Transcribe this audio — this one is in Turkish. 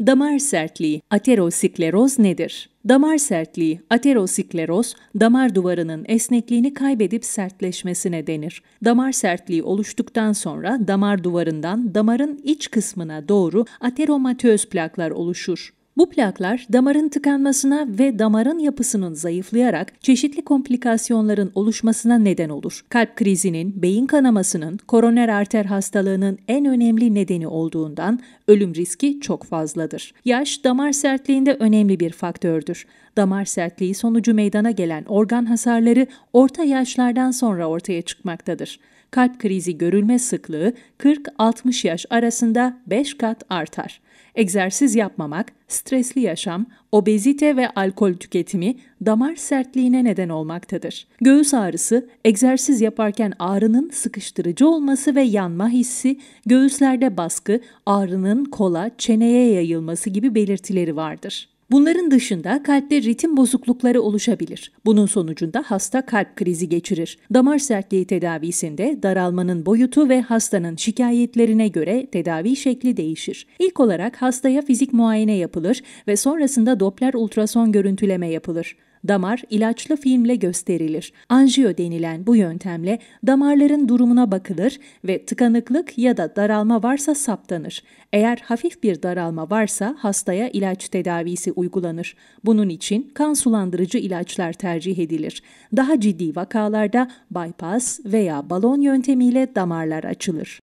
Damar sertliği, ateroskleroz nedir? Damar sertliği, ateroskleroz, damar duvarının esnekliğini kaybedip sertleşmesine denir. Damar sertliği oluştuktan sonra damar duvarından damarın iç kısmına doğru ateromatöz plaklar oluşur. Bu plaklar damarın tıkanmasına ve damarın yapısının zayıflayarak çeşitli komplikasyonların oluşmasına neden olur. Kalp krizinin, beyin kanamasının, koroner arter hastalığının en önemli nedeni olduğundan ölüm riski çok fazladır. Yaş damar sertliğinde önemli bir faktördür. Damar sertliği sonucu meydana gelen organ hasarları orta yaşlardan sonra ortaya çıkmaktadır. Kalp krizi görülme sıklığı 40-60 yaş arasında 5 kat artar egzersiz yapmamak, stresli yaşam, obezite ve alkol tüketimi damar sertliğine neden olmaktadır. Göğüs ağrısı, egzersiz yaparken ağrının sıkıştırıcı olması ve yanma hissi, göğüslerde baskı, ağrının kola, çeneye yayılması gibi belirtileri vardır. Bunların dışında kalpte ritim bozuklukları oluşabilir. Bunun sonucunda hasta kalp krizi geçirir. Damar sertliği tedavisinde daralmanın boyutu ve hastanın şikayetlerine göre tedavi şekli değişir. İlk olarak hastaya fizik muayene yapılır ve sonrasında Doppler ultrason görüntüleme yapılır damar ilaçlı filmle gösterilir. Anjiyo denilen bu yöntemle damarların durumuna bakılır ve tıkanıklık ya da daralma varsa saptanır. Eğer hafif bir daralma varsa hastaya ilaç tedavisi uygulanır. Bunun için kan sulandırıcı ilaçlar tercih edilir. Daha ciddi vakalarda bypass veya balon yöntemiyle damarlar açılır.